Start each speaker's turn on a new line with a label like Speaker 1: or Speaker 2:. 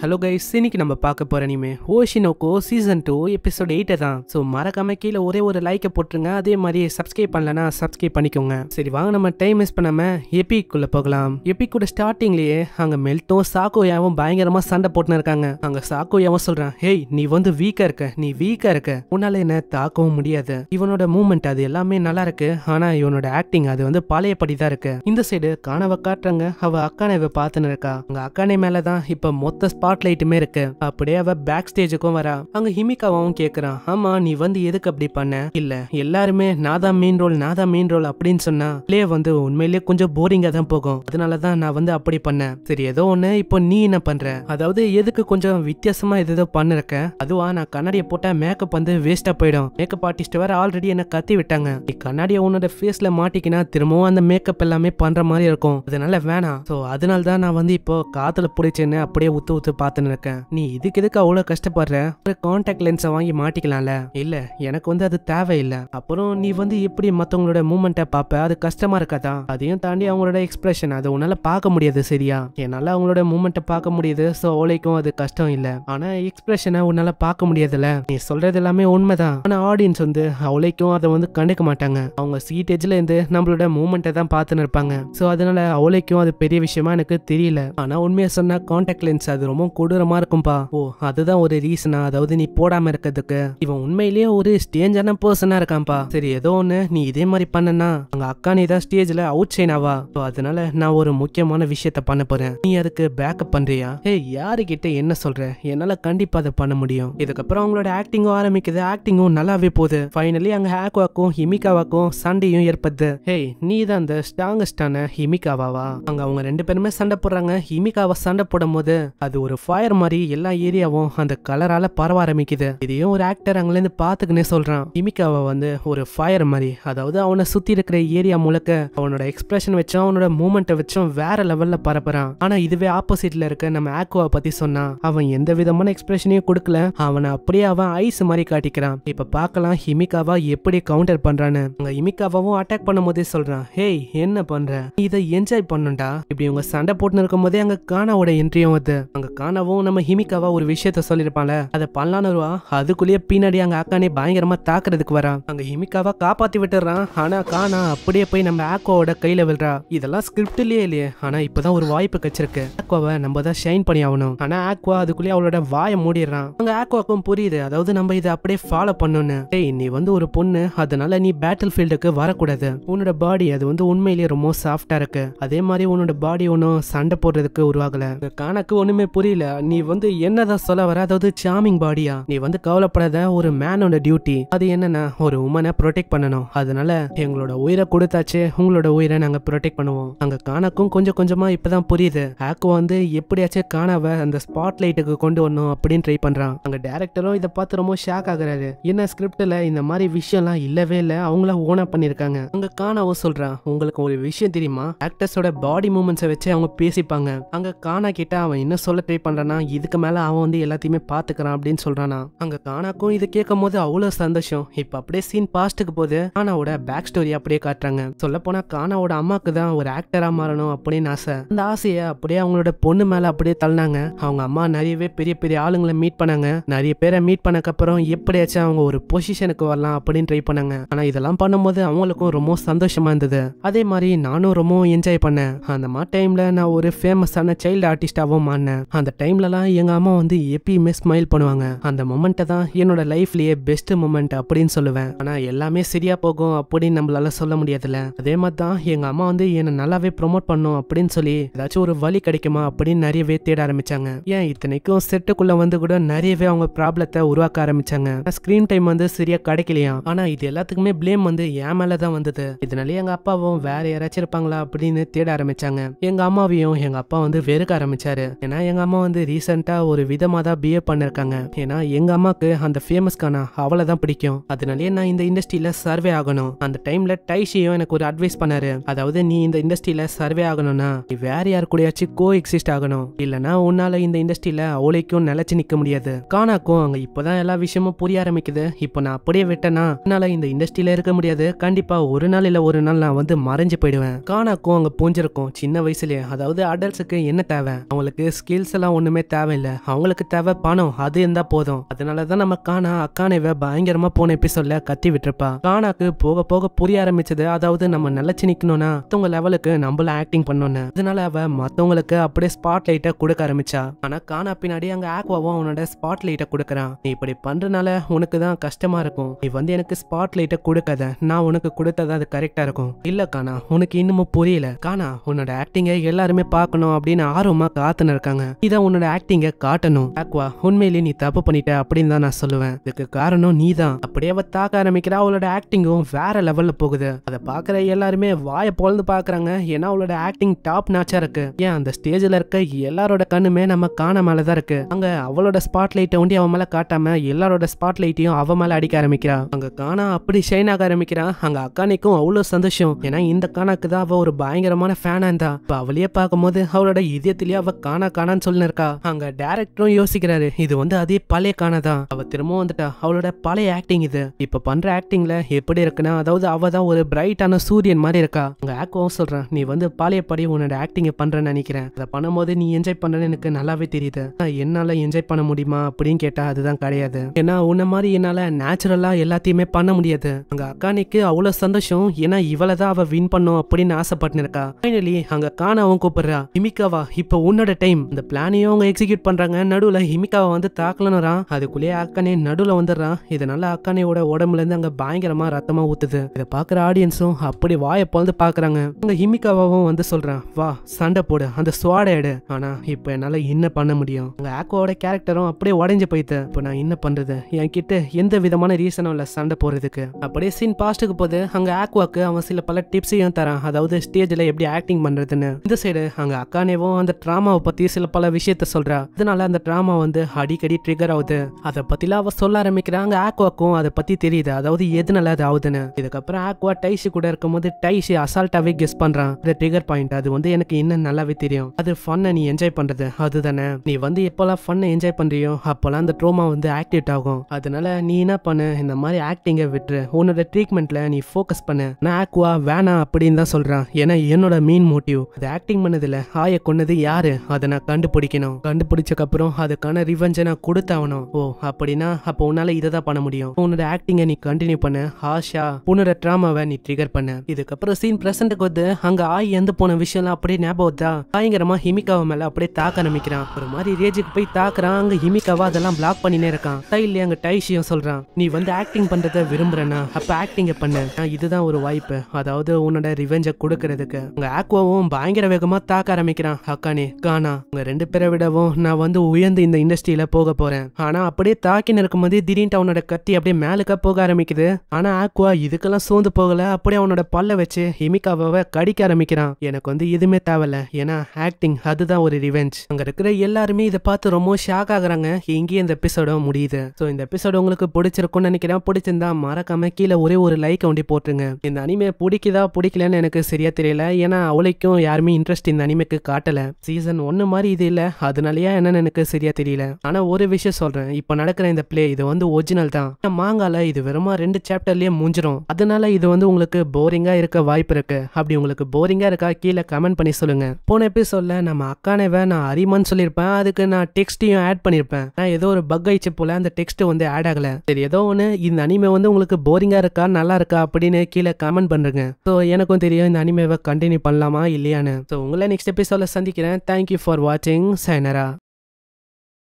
Speaker 1: hello guys இன்னைக்கு நம்ம பார்க்க போகிற இனிமே ஓஷினோக்கோ சீசன் டூ எபிசோட் எயிட்டை தான் ஸோ மறக்காம கீழே ஒரே ஒரு லைக்கை போட்டுருங்க அதே மாதிரி சப்ஸ்கிரைப் பண்ணலன்னா சப்ஸ்கிரைப் பண்ணிக்கோங்க சரி வாங்க நம்ம டைம் மிஸ் பண்ணாமல் எபிக்குள்ளே போகலாம் எபிக்கோட ஸ்டார்டிங்லேயே அங்கே மெல்ட்டும் சாக்கோயாவும் பயங்கரமாக சண்டை போட்டுன்னு இருக்காங்க அங்கே சாக்கோயாவும் சொல்கிறான் ஹேய் நீ வந்து வீக்காக இருக்க நீ வீக்காக இருக்க உன்னால் என்ன தாக்கவும் முடியாது இவனோட மூமெண்ட் அது எல்லாமே நல்லா இருக்கு ஆனால் இவனோட ஆக்டிங் அது வந்து படி தான் இருக்கு இந்த சைடு காணவ காட்டுறாங்க அவள் அக்கானவை பார்த்துன்னு இருக்கா அங்கே அக்கானை மேலே தான் இப்போ மொத்த லைட்டுமே இருக்கு அப்படியே அவ பேக் ஸ்டேஜுக்கும் வரா அங்க ஹிமிகாவும் கேக்குறான் ஆமா நீ வந்து எதுக்கு அப்படி பண்ண இல்ல எல்லாருமே நாதா மீன் ரோல் நாதா மீன் ரோல் அப்படின்னு சொன்னா வந்து உண்மையிலேயே கொஞ்சம் போரிங்கா தான் போகும் அதனாலதான் நான் வந்து அப்படி பண்ணேன் சரி ஏதோ ஒண்ணு இப்போ நீ என்ன பண்ற அதாவது எதுக்கு கொஞ்சம் வித்தியாசமா எதோ பண்ணிருக்கேன் அதுவா நான் கண்ணாடியை போட்டா மேக்கப் வந்து வேஸ்டா போயிடும் மேக்கப் ஆர்டிஸ்ட் வேற ஆல்ரெடி என்ன கத்தி விட்டாங்க நீ கண்ணாடியை உன்னோட ஃபேஸ்ல மாட்டிக்கினா திரும்பவும் அந்த மேக்கப் எல்லாமே பண்ற மாதிரி இருக்கும் அதனால வேணாம் ஸோ அதனால தான் நான் வந்து இப்போ காத்துல புடிச்சேன்னு அப்படியே உத்து உத்து பார்த்துன்னு இருக்கேன் நீ இதுக்கு எதுக்கு அவ்வளோ கஷ்டப்படுற ஒரு கான்டாக்ட் லென்ஸை வாங்கி மாட்டிக்கலாம்ல இல்லை எனக்கு வந்து அது தேவையில்லை அப்புறம் நீ வந்து எப்படி மற்றவங்களோட மூமெண்ட்டை பார்ப்ப அது கஷ்டமா இருக்காதா அதையும் தாண்டி அவங்களோட எக்ஸ்பிரஷன் அதை உன்னால் பார்க்க முடியாது சரியா என்னால் அவங்களோட மூமெண்ட்டை பார்க்க முடியுது ஸோ அவளைக்கும் அது கஷ்டம் இல்லை ஆனால் எக்ஸ்பிரஷனை உன்னால் பார்க்க முடியாதுல்ல நீ சொல்றது எல்லாமே உண்மைதான் ஆனால் ஆடியன்ஸ் வந்து அவளைக்கும் அதை வந்து கண்டுக்க மாட்டாங்க அவங்க சீட்டேஜில் இருந்து நம்மளோட மூமெண்ட்டை தான் பார்த்துன்னு இருப்பாங்க ஸோ அதனால அவளைக்கும் அது பெரிய விஷயமா எனக்கு தெரியல ஆனால் உண்மையை சொன்னால் காண்டாக்ட் லென்ஸ் அது ரொம்ப மிகவும் கொடூரமா இருக்கும்பா ஓ அதுதான் ஒரு ரீசனா அதாவது நீ போடாம இருக்கிறதுக்கு இவன் உண்மையிலேயே ஒரு ஸ்டேஞ்சான பர்சனா இருக்கான்பா சரி ஏதோ ஒண்ணு நீ இதே மாதிரி பண்ணனா அங்க அக்கா நீ தான் ஸ்டேஜ்ல அவுட் சைன் ஸோ அதனால நான் ஒரு முக்கியமான விஷயத்த பண்ண போறேன் நீ அதுக்கு பேக்கப் பண்றியா ஏ யாருகிட்ட என்ன சொல்ற என்னால கண்டிப்பா அதை பண்ண முடியும் இதுக்கப்புறம் அவங்களோட ஆக்டிங்கும் ஆரம்பிக்குது ஆக்டிங்கும் நல்லாவே போகுது ஃபைனலி அங்க ஹேக்வாக்கும் ஹிமிகாவாக்கும் சண்டையும் ஏற்படுது ஹே நீ தான் அந்த ஸ்ட்ராங்கஸ்டான ஹிமிகாவாவா அங்க அவங்க ரெண்டு பேருமே சண்டை போடுறாங்க ஹிமிகாவா சண்டை போடும் போது அது ஒரு ஒரு ஃபயர் மாதிரி எல்லா ஏரியாவும் அந்த கலரால பரவ ஆரம்பிக்குது இதையும் ஒரு ஆக்டர் அங்கிலேருந்து பார்த்துக்குன்னே சொல்றான் இமிக்காவை வந்து ஒரு ஃபயர் மாதிரி அதாவது அவனை சுத்தி இருக்கிற ஏரியா முழுக்க அவனோட எக்ஸ்பிரஷன் வச்சும் அவனோட மூமெண்ட்டை வச்சும் வேற லெவல்ல பரப்புறான் ஆனா இதுவே ஆப்போசிட்ல இருக்க நம்ம ஆக்குவா பத்தி சொன்னா அவன் எந்த விதமான எக்ஸ்பிரஷனையும் கொடுக்கல அவனை அப்படியே அவன் ஐஸ் மாதிரி காட்டிக்கிறான் இப்ப பார்க்கலாம் ஹிமிகாவா எப்படி கவுண்டர் பண்றான்னு அங்க இமிகாவாவும் அட்டாக் பண்ணும் போதே சொல்றான் ஹேய் என்ன பண்ற இதை என்ஜாய் பண்ணுண்டா இப்படி உங்க சண்டை போட்டுன்னு இருக்கும் போதே அங்க கானாவோட என்ட்ரியும் வருது அங்க காணவும் நம்ம ஹிமிகாவா ஒரு விஷயத்த சொல்லியிருப்பான்ல அதை பண்ணலான்னு வருவா அதுக்குள்ளேயே பின்னாடி அங்க ஆக்கானே பயங்கரமா தாக்குறதுக்கு வரா அங்க ஹிமிகாவா காப்பாத்தி விட்டுறான் ஆனா காணா அப்படியே போய் நம்ம ஆக்வாவோட கையில விழுறா இதெல்லாம் ஸ்கிரிப்ட் இல்லையே ஆனா இப்பதான் ஒரு வாய்ப்பு கிடைச்சிருக்கு ஆக்வாவை நம்ம தான் ஷைன் பண்ணி ஆகணும் ஆனா ஆக்வா அதுக்குள்ளேயே அவளோட வாயை மூடிடுறான் அங்க ஆக்வாக்கும் புரியுது அதாவது நம்ம இதை அப்படியே ஃபாலோ பண்ணணும்னு டேய் நீ வந்து ஒரு பொண்ணு அதனால நீ பேட்டில் ஃபீல்டுக்கு வரக்கூடாது உன்னோட பாடி அது வந்து உண்மையிலேயே ரொம்ப சாஃப்டா இருக்கு அதே மாதிரி உன்னோட பாடி ஒன்றும் சண்டை போடுறதுக்கு உருவாகல காணக்கு ஒண்ணுமே புரிய புரியல நீ வந்து என்னதான் சொல்ல வர அதாவது சாமிங் பாடியா நீ வந்து கவலைப்படாத ஒரு மேனோட டியூட்டி அது என்னன்னா ஒரு உமனை ப்ரொடெக்ட் பண்ணணும் அதனால எங்களோட உயிரை கொடுத்தாச்சு உங்களோட உயிரை நாங்க ப்ரொடெக்ட் பண்ணுவோம் அங்க காணக்கும் கொஞ்சம் கொஞ்சமா இப்பதான் புரியுது ஆக்கோ வந்து எப்படியாச்சும் காணாவ அந்த ஸ்பாட் லைட்டுக்கு கொண்டு வரணும் அப்படின்னு ட்ரை பண்றான் அங்க டேரக்டரும் இதை பார்த்து ரொம்ப ஷாக் ஆகுறாரு என்ன ஸ்கிரிப்ட்ல இந்த மாதிரி விஷயம்லாம் இல்லவே இல்ல அவங்கள ஓனா பண்ணிருக்காங்க அங்க காணாவும் சொல்றான் உங்களுக்கு ஒரு விஷயம் தெரியுமா ஆக்டர்ஸோட பாடி மூமெண்ட்ஸை வச்சு அவங்க பேசிப்பாங்க அங்க காணா கிட்ட அவன் என்ன சொல்ல சேவை பண்ணுறேன்னா இதுக்கு மேலே அவன் வந்து எல்லாத்தையுமே பார்த்துக்கிறான் அப்படின்னு சொல்கிறானா அங்கே கானாக்கும் இது கேட்கும் போது அவ்வளோ சந்தோஷம் இப்போ அப்படியே சீன் பாஸ்ட்டுக்கு போது கானாவோட பேக் ஸ்டோரி அப்படியே காட்டுறாங்க சொல்ல போனால் கானாவோட அம்மாவுக்கு தான் ஒரு ஆக்டராக மாறணும் அப்படின்னு ஆசை அந்த ஆசையை அப்படியே அவங்களோட பொண்ணு மேலே அப்படியே தள்ளினாங்க அவங்க அம்மா நிறையவே பெரிய பெரிய ஆளுங்களை மீட் பண்ணாங்க நிறைய பேரை மீட் பண்ணக்கப்புறம் எப்படியாச்சும் அவங்க ஒரு பொசிஷனுக்கு வரலாம் அப்படின்னு ட்ரை பண்ணாங்க ஆனால் இதெல்லாம் பண்ணும்போது அவங்களுக்கும் ரொம்ப சந்தோஷமா இருந்தது அதே மாதிரி நானும் ரொம்ப என்ஜாய் பண்ணேன் அந்த மாதிரி டைமில் நான் ஒரு ஃபேமஸான சைல்டு ஆர்டிஸ்டாகவும் மாறினேன் அந்த அந்த டைம்லலாம் எங்க அம்மா வந்து எப்பயுமே ஸ்மைல் பண்ணுவாங்க அந்த மொமெண்ட்டை தான் என்னோட லைஃப்லயே பெஸ்ட் மொமெண்ட் அப்படின்னு சொல்லுவேன் ஆனா எல்லாமே சரியா போகும் அப்படின்னு நம்மளால சொல்ல முடியாதுல்ல அதே மாதிரி தான் எங்க அம்மா வந்து என்னை நல்லாவே ப்ரொமோட் பண்ணும் அப்படின்னு சொல்லி ஏதாச்சும் ஒரு வழி கிடைக்குமா அப்படின்னு நிறையவே தேட ஆரம்பிச்சாங்க ஏன் இத்தனைக்கும் செட்டுக்குள்ள வந்து கூட நிறையவே அவங்க ப்ராப்ளத்தை உருவாக்க ஆரம்பிச்சாங்க ஸ்கிரீன் டைம் வந்து சரியா கிடைக்கலையா ஆனால் இது எல்லாத்துக்குமே பிளேம் வந்து என் மேலதான் தான் வந்தது இதனாலே எங்க அப்பாவும் வேற யாராச்சும் இருப்பாங்களா அப்படின்னு தேட ஆரம்பிச்சாங்க எங்க அம்மாவையும் எங்க அப்பா வந்து வெறுக்க ஆரம்பிச்சாரு ஏன்னா எங்க அம்மா அம்மா வந்து ரீசெண்டாக ஒரு விதமாக தான் பிஹேவ் பண்ணியிருக்காங்க ஏன்னா எங்கள் அம்மாவுக்கு அந்த ஃபேமஸ்க்கான அவளை தான் பிடிக்கும் அதனாலயே நான் இந்த இண்டஸ்ட்ரியில் சர்வே ஆகணும் அந்த டைமில் டைஷியும் எனக்கு ஒரு அட்வைஸ் பண்ணாரு அதாவது நீ இந்த இண்டஸ்ட்ரியில் சர்வே ஆகணும்னா நீ வேற யார் கூடயாச்சும் கோ எக்ஸிஸ்ட் ஆகணும் இல்லைனா உன்னால் இந்த இண்டஸ்ட்ரியில் அவளைக்கும் நிலச்சி நிற்க முடியாது காணாக்கும் அங்கே தான் எல்லா விஷயமும் புரிய ஆரம்பிக்குது இப்போ நான் அப்படியே விட்டேன்னா என்னால் இந்த இண்டஸ்ட்ரியில் இருக்க முடியாது கண்டிப்பாக ஒரு நாள் இல்லை ஒரு நாள் நான் வந்து மறைஞ்சு போயிடுவேன் காணாக்கும் அங்கே பூஞ்சிருக்கும் சின்ன வயசுலேயே அதாவது அடல்ட்ஸுக்கு என்ன தேவை அவங்களுக்கு ஸ்கில்ஸ் எல்லாம் எல்லாம் ஒண்ணுமே தேவையில்லை அவங்களுக்கு தேவை பணம் அது இருந்தால் போதும் அதனாலதான் நம்ம கானா அக்கானேவை பயங்கரமா போன எபிசோட்ல கத்தி விட்டுருப்பா கானாக்கு போக போக புரிய ஆரம்பிச்சது அதாவது நம்ம நிலச்சி நிக்கணும்னா மற்றவங்க லெவலுக்கு நம்மள ஆக்டிங் பண்ணோம்னு அதனால அவ மற்றவங்களுக்கு அப்படியே ஸ்பாட் லைட்டை கொடுக்க ஆரம்பிச்சா ஆனா கானா பின்னாடி அங்கே ஆக்வாவும் அவனோட ஸ்பாட் லைட்டை கொடுக்குறான் நீ இப்படி பண்றதுனால உனக்கு தான் கஷ்டமா இருக்கும் நீ வந்து எனக்கு ஸ்பாட் லைட்டை கொடுக்காத நான் உனக்கு கொடுத்தது அது கரெக்டா இருக்கும் இல்ல கானா உனக்கு இன்னமும் புரியல கானா உன்னோட ஆக்டிங்க எல்லாருமே பார்க்கணும் அப்படின்னு ஆர்வமா காத்துன்னு இருக்காங்க இத உன்னோட ஆக்டிங்கை காட்டணும் ஆக்வா உண்மையிலேயே நீ தப்பு பண்ணிட்ட அப்படின்னு தான் நான் சொல்லுவேன் இதுக்கு காரணம் நீ தான் அப்படியே அவ தாக்க ஆரம்பிக்கிறா அவளோட ஆக்டிங்கும் வேற லெவல்ல போகுது அதை பாக்குற எல்லாருமே வாய பொழுது பாக்குறாங்க ஏன்னா அவளோட ஆக்டிங் டாப் நாச்சா இருக்கு ஏன் அந்த ஸ்டேஜ்ல இருக்க எல்லாரோட கண்ணுமே நம்ம காண மேலதான் இருக்கு அங்க அவளோட ஸ்பாட் லைட்டை ஒண்டி அவன் மேல காட்டாம எல்லாரோட ஸ்பாட் லைட்டையும் அவன் மேல அடிக்க ஆரம்பிக்கிறா அங்க காணா அப்படி ஷைன் ஆக ஆரம்பிக்கிறான் அங்க அக்கானிக்கும் அவ்வளவு சந்தோஷம் ஏன்னா இந்த காணாக்கு தான் அவ ஒரு பயங்கரமான ஃபேனா இருந்தா இப்ப அவளையே பார்க்கும்போது அவளோட இதயத்திலேயே அவ காணா காணான்னு சொல்லு இருக்கா அங்க டேரக்டரும் யோசிக்கிறாரு இது வந்து அதே பழைய காணதான் அவ திரும்ப வந்துட்டா அவளோட பழைய ஆக்டிங் இது இப்ப பண்ற ஆக்டிங்ல எப்படி இருக்குன்னா அதாவது அவ தான் ஒரு பிரைட்டான சூரியன் மாதிரி இருக்கா அங்க ஆக்கவும் சொல்றேன் நீ வந்து பழைய படி உன்னோட ஆக்டிங்க பண்ற நினைக்கிறேன் அதை பண்ணும்போது நீ என்ஜாய் பண்றேன்னு எனக்கு நல்லாவே தெரியுது என்னால என்ஜாய் பண்ண முடியுமா அப்படின்னு கேட்டா அதுதான் கிடையாது ஏன்னா உன்ன மாதிரி என்னால நேச்சுரலா எல்லாத்தையுமே பண்ண முடியாது அங்க அக்கானிக்கு அவ்வளவு சந்தோஷம் ஏன்னா இவ்வளவுதான் அவ வின் பண்ணும் அப்படின்னு ஆசைப்பட்டு இருக்கா ஃபைனலி அங்க காணாவும் கூப்பிடுறா இமிக்காவா இப்ப உன்னோட டைம் இந்த பிளான் அக்கனையும் அவங்க எக்ஸிக்யூட் பண்ணுறாங்க நடுவில் ஹிமிகாவை வந்து தாக்கலன்னுறான் அதுக்குள்ளேயே அக்கானே நடுவில் வந்துடுறான் இதனால அக்கானையோட உடம்புலேருந்து அங்கே பயங்கரமாக ரத்தமாக ஊற்றுது இதை பார்க்குற ஆடியன்ஸும் அப்படி வாயை பொழுது பார்க்குறாங்க அங்க ஹிமிகாவும் வந்து சொல்கிறான் வா சண்டை போடு அந்த சுவாடை எடு ஆனால் இப்போ என்னால் என்ன பண்ண முடியும் அங்கே ஆக்கோட கேரக்டரும் அப்படியே உடஞ்சி போயிட்டு இப்போ நான் என்ன பண்ணுறது என்கிட்ட எந்த விதமான ரீசனும் இல்லை சண்டை போறதுக்கு அப்படியே சீன் பாஸ்டுக்கு போது அங்கே ஆக்வாக்கு அவன் சில பல டிப்ஸையும் தரான் அதாவது ஸ்டேஜில் எப்படி ஆக்டிங் பண்ணுறதுன்னு இந்த சைடு அங்கே அக்கானேவும் அந்த ட்ராமாவை பற்றி சில பல விஷயத்த சொல்றா இதனால அந்த ட்ராமா வந்து அடிக்கடி ட்ரிகர் ஆகுது அதை பத்தில அவ சொல்ல ஆரம்பிக்கிறாங்க ஆக்வாக்கும் அதை பத்தி தெரியுது அதாவது எதுனால அது ஆகுதுன்னு இதுக்கப்புறம் ஆக்வா டைஷி கூட இருக்கும் போது டைஷி அசால்ட்டாவே கெஸ் பண்றான் இந்த ட்ரிகர் பாயிண்ட் அது வந்து எனக்கு இன்னும் நல்லாவே தெரியும் அது ஃபன்னை நீ என்ஜாய் பண்றது அதுதானே நீ வந்து எப்போல்லாம் ஃபன்னை என்ஜாய் பண்றியோ அப்போல்லாம் அந்த ட்ரோமா வந்து ஆக்டிவேட் ஆகும் அதனால நீ என்ன பண்ணு இந்த மாதிரி ஆக்டிங்க விட்டுரு உன்னோட ட்ரீட்மெண்ட்ல நீ ஃபோக்கஸ் பண்ணு நான் ஆக்வா வேணாம் அப்படின்னு தான் சொல்றான் ஏன்னா என்னோட மீன் மோட்டிவ் அது ஆக்டிங் பண்ணதுல ஆய கொன்னது யாரு அதை நான் கண்டுபிடி கண்டுபிடிக்கணும் கண்டுபிடிச்சக்கப்புறம் அதுக்கான ரிவெஞ்சை நான் கொடுத்தாகணும் ஓ அப்படின்னா அப்போ உன்னால இதை தான் பண்ண முடியும் உன்னோட ஆக்டிங்கை நீ கண்டினியூ பண்ண ஆஷா உன்னோட ட்ராமாவை நீ ட்ரிகர் பண்ண இதுக்கப்புறம் சீன் பிரசன்ட்டுக்கு வந்து அங்க ஆய் எந்த போன விஷயம்லாம் அப்படியே ஞாபகத்தா பயங்கரமா ஹிமிகாவை மேல அப்படியே தாக்க ஆரம்பிக்கிறான் ஒரு மாதிரி ரேஜுக்கு போய் தாக்குறான் அங்க ஹிமிகாவா அதெல்லாம் பிளாக் பண்ணினே இருக்கான் ஸ்டைல்லே அங்க டைஷியும் சொல்றான் நீ வந்து ஆக்டிங் பண்றத விரும்புறேன்னா அப்ப ஆக்டிங்க பண்ண இதுதான் ஒரு வாய்ப்பு அதாவது உன்னோட ரிவெஞ்சை கொடுக்கறதுக்கு அங்க ஆக்வாவும் பயங்கர வேகமா தாக்க ஆரம்பிக்கிறான் அக்கானே கானா உங்க ரெண்டு பேரும் பேரை விடவும் நான் வந்து உயர்ந்து இந்த இண்டஸ்ட்ரியில் போக போகிறேன் ஆனால் அப்படியே நிற்கும் போது திடீர்னு அவனோட கத்தி அப்படியே மேலுக்க போக ஆரம்பிக்குது ஆனால் ஆக்குவா இதுக்கெல்லாம் சோர்ந்து போகலை அப்படியே அவனோட பல்ல வச்சு ஹிமிகாவை கடிக்க ஆரம்பிக்கிறான் எனக்கு வந்து எதுவுமே தேவையில்ல ஏன்னா ஆக்டிங் அதுதான் ஒரு ரிவெஞ்ச் அங்கே இருக்கிற எல்லாருமே இதை பார்த்து ரொம்ப ஷாக் ஆகுறாங்க இங்கேயே இந்த எபிசோட முடியுது ஸோ இந்த எபிசோடு உங்களுக்கு பிடிச்சிருக்கும்னு நினைக்கிறேன் பிடிச்சிருந்தா மறக்காம கீழே ஒரே ஒரு லைக் ஒண்டி போட்டுருங்க இந்த அனிமே பிடிக்குதா பிடிக்கலன்னு எனக்கு சரியா தெரியல ஏன்னா அவளைக்கும் யாருமே இன்ட்ரெஸ்ட் இந்த அனிமைக்கு காட்டல சீசன் ஒன்று மாதிரி இது இல்லை அதனாலயா என்னன்னு எனக்கு சரியா தெரியல ஆனா ஒரு விஷயம் சொல்றேன் இப்ப நடக்கிற இந்த பிளே இது வந்து ஒரிஜினல் தான் மாங்கால இது வெறுமா ரெண்டு சாப்டர்லயே முடிஞ்சிரும் அதனால இது வந்து உங்களுக்கு போரிங்கா இருக்க வாய்ப்பு இருக்கு அப்படி உங்களுக்கு போரிங்கா இருக்கா கீழே கமெண்ட் பண்ணி சொல்லுங்க போன எபிசோட்ல நம்ம அக்கானவ நான் அரிமான்னு சொல்லியிருப்பேன் அதுக்கு நான் டெக்ஸ்டையும் ஆட் பண்ணியிருப்பேன் நான் ஏதோ ஒரு பக் ஆயிச்சு போல அந்த டெக்ஸ்ட் வந்து ஆட் ஆகல சரி ஏதோ ஒன்று இந்த அனிமே வந்து உங்களுக்கு போரிங்கா இருக்கா நல்லா இருக்கா அப்படின்னு கீழே கமெண்ட் பண்ணுங்க ஸோ எனக்கும் தெரியும் இந்த அனிமேவை கண்டினியூ பண்ணலாமா இல்லையான்னு ஸோ உங்களை நெக்ஸ்ட் எபிசோட சந்திக்கிறேன் தேங்க்யூ ஃபார் வாட்சிங் सैनरा